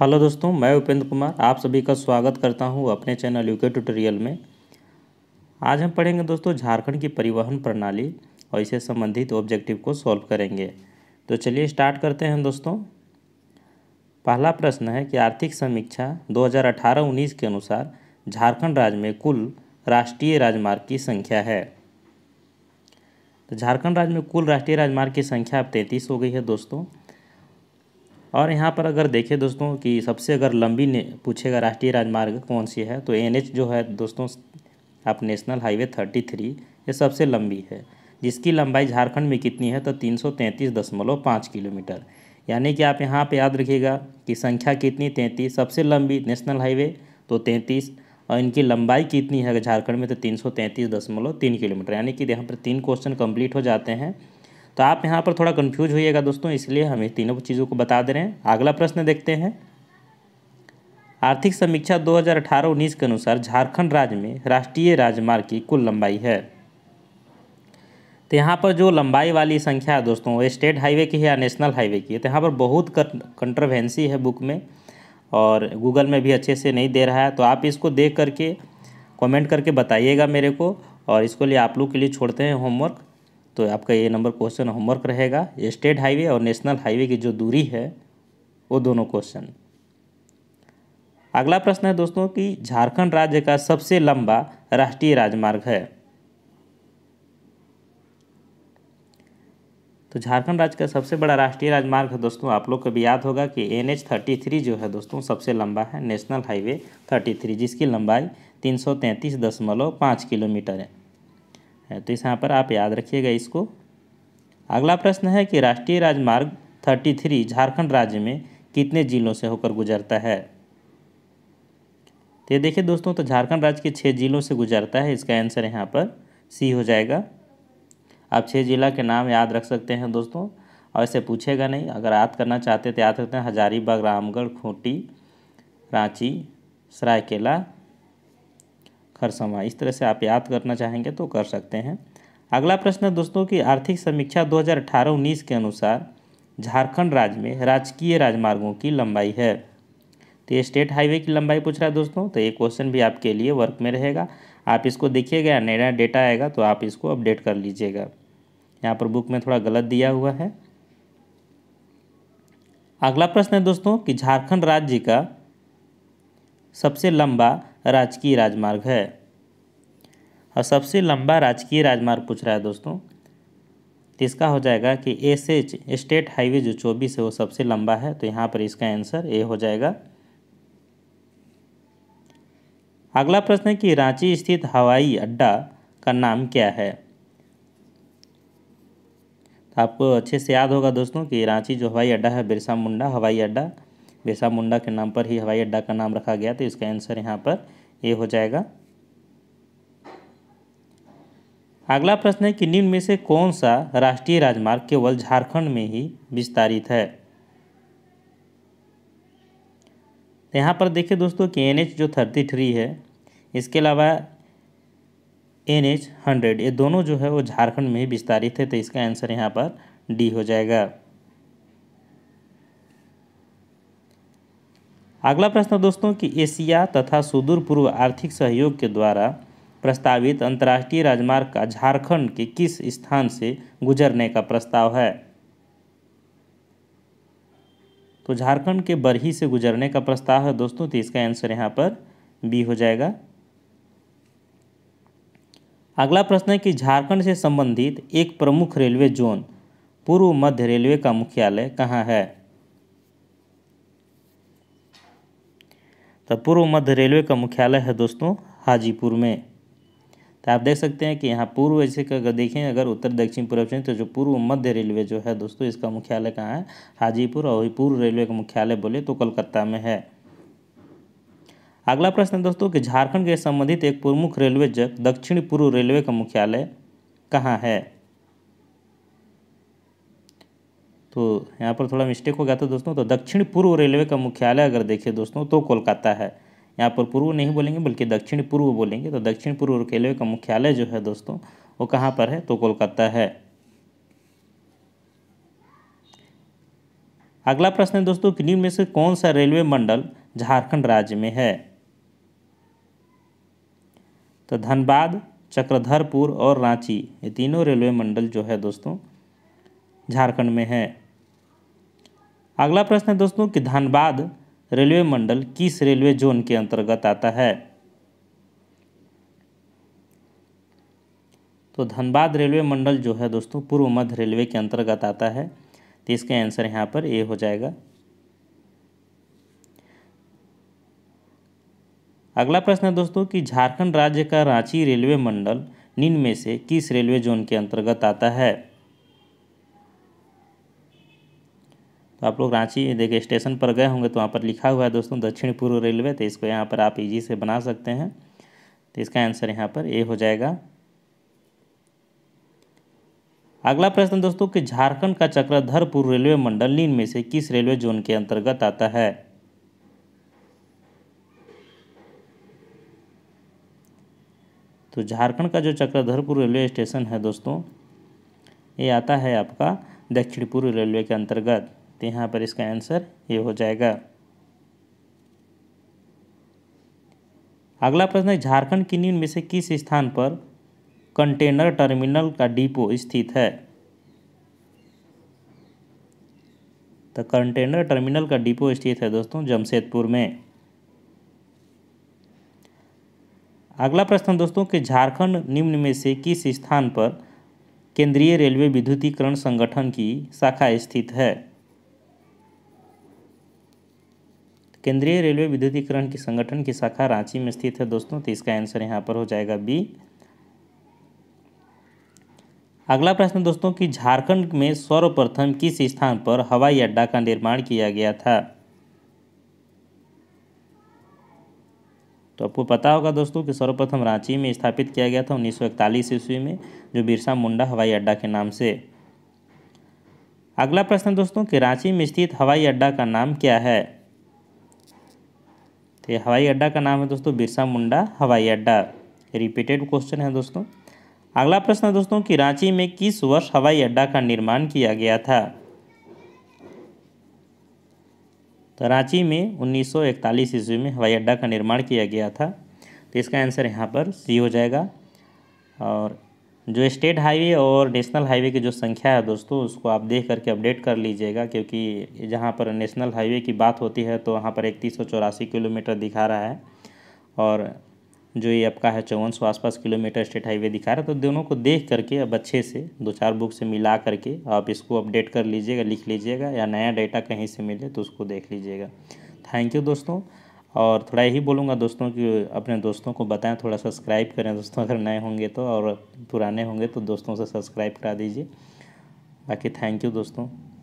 hello दोस्तों मैं उपेंद्र कुमार आप सभी का स्वागत करता हूं अपने चैनल यूके ट्यूटोरियल में आज हम पढ़ेंगे दोस्तों झारखंड की परिवहन प्रणाली और इससे संबंधित ऑब्जेक्टिव को सॉल्व करेंगे तो चलिए स्टार्ट करते हैं दोस्तों पहला प्रश्न है कि आर्थिक समीक्षा 2018-19 के अनुसार झारखंड राज्य में कुल राष्ट्रीय राजमार्ग की संख्या है तो झारखंड राज्य में कुल राष्ट्रीय राजमार्ग की संख्या अब तैंतीस हो गई है दोस्तों और यहाँ पर अगर देखें दोस्तों कि सबसे अगर लंबी ने पूछेगा राष्ट्रीय राजमार्ग कौन सी है तो एन जो है दोस्तों आप नेशनल हाईवे थर्टी थ्री ये सबसे लंबी है जिसकी लंबाई झारखंड में कितनी है तो तीन सौ तैंतीस दशमलव पाँच किलोमीटर यानी कि आप यहाँ पे याद रखिएगा कि संख्या कितनी तैंतीस सबसे लंबी नेशनल हाईवे तो तैंतीस और इनकी लंबाई कितनी है झारखंड में तो तीन सौ तैंतीस दशमलव तीन किलोमीटर यानी कि यहाँ पर तीन क्वेश्चन कम्प्लीट हो जाते हैं तो आप यहाँ पर थोड़ा कन्फ्यूज होइएगा दोस्तों इसलिए हम इस तीनों चीज़ों को बता दे रहे हैं अगला प्रश्न देखते हैं आर्थिक समीक्षा 2018-19 के अनुसार झारखंड राज्य में राष्ट्रीय राजमार्ग की कुल लंबाई है तो यहाँ पर जो लंबाई वाली संख्या है दोस्तों वो स्टेट हाईवे की है या नेशनल हाईवे की है तो यहाँ पर बहुत कंट्रोवेंसी है बुक में और गूगल में भी अच्छे से नहीं दे रहा है तो आप इसको देख करके कमेंट करके बताइएगा मेरे को और इसको लिए आप लोग के लिए छोड़ते हैं होमवर्क तो आपका ये नंबर क्वेश्चन होमवर्क रहेगा स्टेट हाईवे और नेशनल हाईवे की जो दूरी है वो दोनों क्वेश्चन अगला प्रश्न है दोस्तों कि झारखंड राज्य का सबसे लंबा राष्ट्रीय राजमार्ग है तो झारखंड राज्य का सबसे बड़ा राष्ट्रीय राजमार्ग है दोस्तों आप लोग को भी याद होगा कि एन एच थर्टी थ्री जो है दोस्तों सबसे लंबा है नेशनल हाईवे थर्टी थ्री जिसकी लंबाई तीन सौ तैंतीस दशमलव पाँच किलोमीटर है है तो इस यहाँ पर आप याद रखिएगा इसको अगला प्रश्न है कि राष्ट्रीय राजमार्ग 33 झारखंड राज्य में कितने जिलों से होकर गुजरता है तो ये देखिए दोस्तों तो झारखंड राज्य के छः जिलों से गुजरता है इसका आंसर यहाँ पर सी हो जाएगा आप छः जिला के नाम याद रख सकते हैं दोस्तों और ऐसे पूछेगा नहीं अगर याद करना चाहते तो याद रखते हैं हजारीबाग रामगढ़ खूंटी रांची सरायकेला हर समय इस तरह से आप याद करना चाहेंगे तो कर सकते हैं अगला प्रश्न है दोस्तों की आर्थिक समीक्षा 2018-19 के अनुसार झारखंड राज्य में राजकीय राजमार्गों की लंबाई है तो ये स्टेट हाईवे की लंबाई पूछ रहा है दोस्तों तो ये क्वेश्चन भी आपके लिए वर्क में रहेगा आप इसको देखिएगा या नया डेटा आएगा तो आप इसको अपडेट कर लीजिएगा यहाँ पर बुक में थोड़ा गलत दिया हुआ है अगला प्रश्न है दोस्तों कि झारखंड राज्य का सबसे लंबा राजकीय राजमार्ग है और सबसे लंबा राजकीय राजमार्ग पूछ रहा है दोस्तों तो इसका हो जाएगा कि एस एच स्टेट हाईवे जो चौबीस है वो सबसे लंबा है तो यहाँ पर इसका आंसर ए हो जाएगा अगला प्रश्न है कि रांची स्थित हवाई अड्डा का नाम क्या है तो आपको अच्छे से याद होगा दोस्तों कि रांची जो हवाई अड्डा है बिरसा मुंडा हवाई अड्डा बिरसा मुंडा के नाम पर ही हवाई अड्डा का नाम रखा गया तो इसका आंसर यहाँ पर ये हो जाएगा अगला प्रश्न है कि निम्न में से कौन सा राष्ट्रीय राजमार्ग केवल झारखंड में ही विस्तारित है तो यहाँ पर देखिए दोस्तों कि एन जो थर्टी थ्री है इसके अलावा एन एच हंड्रेड ये दोनों जो है वो झारखंड में ही विस्तारित है तो इसका आंसर यहाँ पर डी हो जाएगा अगला प्रश्न दोस्तों कि एशिया तथा सुदूर पूर्व आर्थिक सहयोग के द्वारा प्रस्तावित अंतर्राष्ट्रीय राजमार्ग का झारखंड के किस स्थान से गुजरने का प्रस्ताव है तो झारखंड के बरही से गुजरने का प्रस्ताव है दोस्तों तो इसका आंसर यहाँ पर बी हो जाएगा अगला प्रश्न है कि झारखंड से संबंधित एक प्रमुख रेलवे जोन पूर्व मध्य रेलवे का मुख्यालय कहाँ है तो पूर्व मध्य रेलवे का मुख्यालय है दोस्तों हाजीपुर में तो आप देख सकते हैं कि यहाँ पूर्व ऐसे का अगर देखें अगर उत्तर दक्षिण पूर्व से तो जो पूर्व मध्य रेलवे जो है दोस्तों इसका मुख्यालय कहाँ है हाजीपुर और वही पूर्व रेलवे का मुख्यालय बोले तो कलकत्ता में है अगला प्रश्न दोस्तों कि झारखंड के संबंधित एक प्रमुख रेलवे जग दक्षिण पूर्व रेलवे का मुख्यालय कहाँ है तो यहाँ पर थोड़ा मिस्टेक हो गया था दोस्तों तो दक्षिण पूर्व रेलवे का मुख्यालय अगर देखें दोस्तों तो कोलकाता है यहाँ पर पूर्व नहीं बोलेंगे बल्कि दक्षिण पूर्व बोलेंगे तो दक्षिण पूर्व रेलवे का मुख्यालय जो है दोस्तों वो कहाँ पर है तो कोलकाता है अगला प्रश्न है दोस्तों निम्न में से कौन सा रेलवे मंडल झारखंड राज्य में है तो धनबाद चक्रधरपुर और रांची ये तीनों रेलवे मंडल जो है दोस्तों झारखंड में है अगला प्रश्न है दोस्तों कि धनबाद रेलवे मंडल किस रेलवे जोन के अंतर्गत आता है तो धनबाद रेलवे मंडल जो है दोस्तों पूर्व मध्य रेलवे के अंतर्गत आता है तो इसका आंसर यहाँ पर ए हो जाएगा अगला प्रश्न है दोस्तों कि झारखंड राज्य का रांची रेलवे मंडल निम्न में से किस रेलवे जोन के अंतर्गत आता है आप लोग रांची देखिए स्टेशन पर गए होंगे तो वहाँ पर लिखा हुआ है दोस्तों दक्षिण पूर्व रेलवे तो इसको यहाँ पर आप ईजी से बना सकते हैं तो इसका आंसर यहाँ पर ए हो जाएगा अगला प्रश्न दोस्तों कि झारखंड का चक्रधरपुर रेलवे मंडल लीन में से किस रेलवे जोन के अंतर्गत आता है तो झारखंड का जो चक्रधरपुर रेलवे स्टेशन है दोस्तों ये आता है आपका दक्षिण पूर्व रेलवे के अंतर्गत तो यहाँ पर इसका आंसर ये हो जाएगा अगला प्रश्न है झारखंड की निम्न में से किस स्थान पर कंटेनर टर्मिनल का डिपो स्थित है तो कंटेनर टर्मिनल का डिपो स्थित है दोस्तों जमशेदपुर में अगला प्रश्न दोस्तों कि झारखंड निम्न में से किस स्थान पर केंद्रीय रेलवे विद्युतीकरण संगठन की शाखा स्थित है केंद्रीय रेलवे विद्युतीकरण की संगठन की शाखा रांची में स्थित है दोस्तों तो इसका आंसर यहाँ पर हो जाएगा बी अगला प्रश्न दोस्तों कि झारखंड में सर्वप्रथम किस स्थान पर हवाई अड्डा का निर्माण किया गया था तो आपको पता होगा दोस्तों कि सर्वप्रथम रांची में स्थापित किया गया था उन्नीस सौ इकतालीस ईस्वी में जो बिरसा मुंडा हवाई अड्डा के नाम से अगला प्रश्न दोस्तों कि रांची में स्थित हवाई अड्डा का नाम क्या है तो ये हवाई अड्डा का नाम है दोस्तों बिरसा मुंडा हवाई अड्डा रिपीटेड क्वेश्चन है दोस्तों अगला प्रश्न है दोस्तों कि रांची में किस वर्ष हवाई अड्डा का निर्माण किया गया था तो रांची में 1941 ईस्वी में हवाई अड्डा का निर्माण किया गया था तो इसका आंसर यहाँ पर सी हो जाएगा और जो स्टेट हाईवे और नेशनल हाईवे की जो संख्या है दोस्तों उसको आप देख करके अपडेट कर लीजिएगा क्योंकि जहाँ पर नेशनल हाईवे की बात होती है तो वहाँ पर इकतीस किलोमीटर दिखा रहा है और जो ये आपका है चौवन सौ आसपास किलोमीटर स्टेट हाईवे दिखा रहा है तो दोनों को देख करके अब अच्छे से दो चार बुक से मिला करके आप इसको अपडेट कर लीजिएगा लिख लीजिएगा या नया डेटा कहीं से मिले तो उसको देख लीजिएगा थैंक यू दोस्तों और थोड़ा यही बोलूँगा दोस्तों कि अपने दोस्तों को बताएं थोड़ा सब्सक्राइब करें दोस्तों अगर नए होंगे तो और पुराने होंगे तो दोस्तों से सब्सक्राइब करा दीजिए बाकी थैंक यू दोस्तों